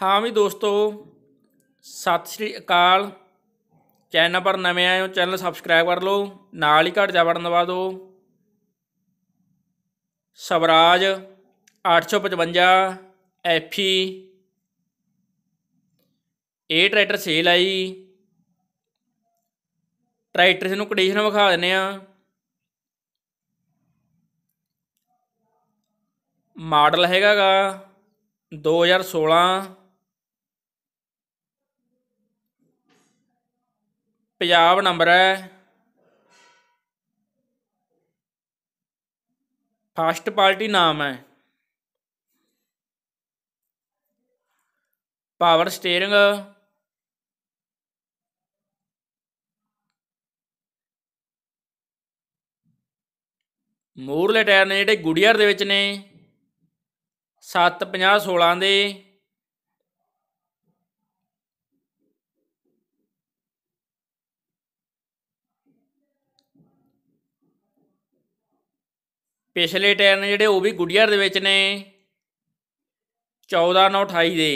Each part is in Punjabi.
ਹਾਂ ਵੀ ਦੋਸਤੋ ਸਤਿ ਸ੍ਰੀ ਅਕਾਲ ਚੈਨਲ ਪਰ ਨਵੇਂ ਆਏ ਹੋ ਚੈਨਲ ਸਬਸਕ੍ਰਾਈਬ ਕਰ ਲਓ ਨਾਲ ਹੀ ਘਟ ਜਾ ਬਟਨ ਦਬਾ ਦਿਓ ਸਵਰਾਜ 855 ਐਫੀ ਏ ਟਰੈਕਟਰ ਸੇਲ ਆਈ ਟਰੈਕਟਰ ਨੂੰ ਕੰਡੀਸ਼ਨ ਵਿਖਾ ਦਿੰਨੇ ਆ ਮਾਡਲ ਹੈਗਾਗਾ 2016 ਪੰਜਾਬ ਨੰਬਰ ਹੈ ਫਾਸਟ ਪਾਰਟੀ ਨਾਮ ਹੈ ਪਾਵਰ ਸਟੀering ਮੂਰਲੇ ਟਾਇਰ ਨੇ ਜਿਹੜੇ ਗੁੜੀਅਰ ਦੇ ਵਿੱਚ ਨੇ 750 16 ਦੇ ਪਿਛਲੇ ਟਾਇਰ ਨੇ ਜਿਹੜੇ ਉਹ ਵੀ ਗੁੱਡੀਅਰ ਦੇ ਵਿੱਚ ਨੇ 14928 ਦੇ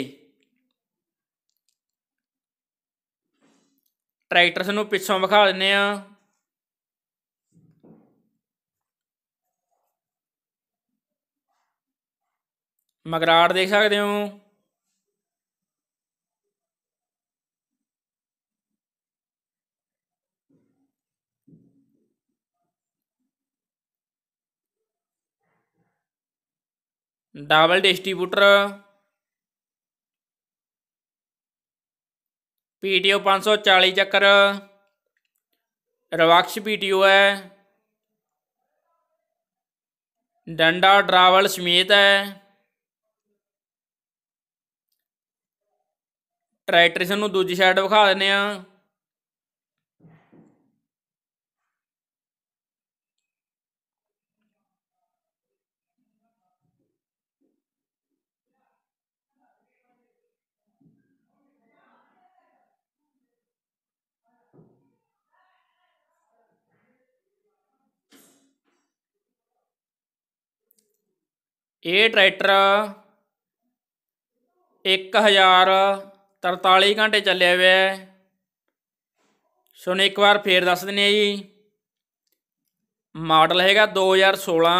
ਟਰੈਕਟਰਸ ਨੂੰ ਪਿੱਛੋਂ ਵਿਖਾ ਦਿੰਨੇ ਆ ਮਗਰਾੜ ਦੇਖ ਸਕਦੇ ਹੋ ਡਬਲ ਡਿਸਟ੍ਰੀਬਿਊਟਰ ਪੀਟੀਓ 540 ਚੱਕਰ ਰਵਾਕਸ਼ ਪੀਟੀਓ ਹੈ ਡੰਡਾ ਡਰਾਵਲ ਸਮੇਤ ਹੈ ਟਰੈਕਟਰ ਨੂੰ ਦੂਜੀ ਸਾਈਡ ਵਿਖਾ ਦਿੰਨੇ ਆ ਇਹ ਟਰੈਕਟਰ 1043 ਘੰਟੇ ਚੱਲਿਆ ਹੋਇਆ ਹੈ ਸੁਣ ਇੱਕ ਵਾਰ ਫੇਰ ਦੱਸ ਦਿੰਨੇ ਆ ਜੀ ਮਾਡਲ ਹੈਗਾ 2016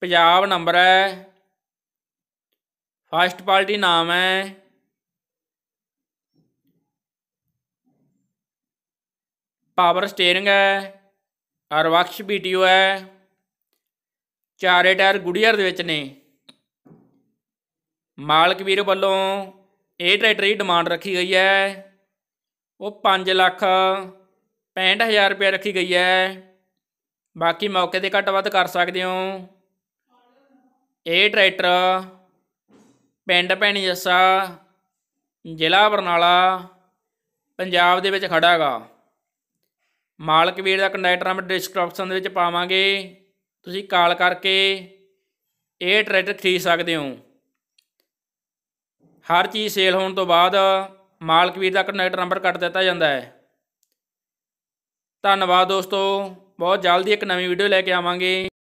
ਪੰਜਾਬ ਨੰਬਰ ਹੈ ਫਸਟ ਪਾਰਟੀ ਨਾਮ ਹੈ ਪਾਵਰ ਸਟੀering ਹੈ ਅਰਵਕਸ਼ ਬੀਟੀਓ ਹੈ ਚਾਰੇ ਟਾਇਰ ਗੁੜੀਅਰ ਦੇ ਵਿੱਚ ਨੇ ਮਾਲਕ ਵੀਰ ਵੱਲੋਂ ਇਹ ਟਰੈਕਟਰ ਦੀ ਡਿਮਾਂਡ ਰੱਖੀ ਗਈ ਹੈ ਉਹ 5 ਲੱਖ 65000 ਰੁਪਏ ਰੱਖੀ ਗਈ ਹੈ ਬਾਕੀ ਮੌਕੇ ਤੇ ਘੱਟ ਵੱਧ ਕਰ ਸਕਦੇ ਹੋ ਇਹ ਟਰੈਕਟਰ ਪਿੰਡ ਪੈਣੀ ਜੱਸਾ ਜ਼ਿਲ੍ਹਾ ਬਰਨਾਲਾ ਪੰਜਾਬ ਦੇ ਵਿੱਚ ਖੜਾਗਾ ਮਾਲਕ ਵੀਰ ਦਾ ਕੰਡਕਟਰ ਨੰਬਰ ਡਿਸਕ੍ਰਿਪਸ਼ਨ ਦੇ ਵਿੱਚ ਪਾਵਾਂਗੇ ਤੁਸੀਂ ਕਾਲ ਕਰਕੇ ਇਹ ਟਰੈਕਟਰ ਖਰੀਦ ਸਕਦੇ ਹੋ ਹਰ ਚੀਜ਼ ਸੇਲ ਹੋਣ ਤੋਂ ਬਾਅਦ ਮਾਲਕ ਵੀਰ ਦਾ ਕੰਟੈਕਟ ਨੰਬਰ ਕੱਟ ਦਿੱਤਾ ਜਾਂਦਾ ਹੈ ਧੰਨਵਾਦ ਦੋਸਤੋ ਬਹੁਤ ਜਲਦੀ ਇੱਕ ਨਵੀਂ ਵੀਡੀਓ ਲੈ ਕੇ ਆਵਾਂਗੇ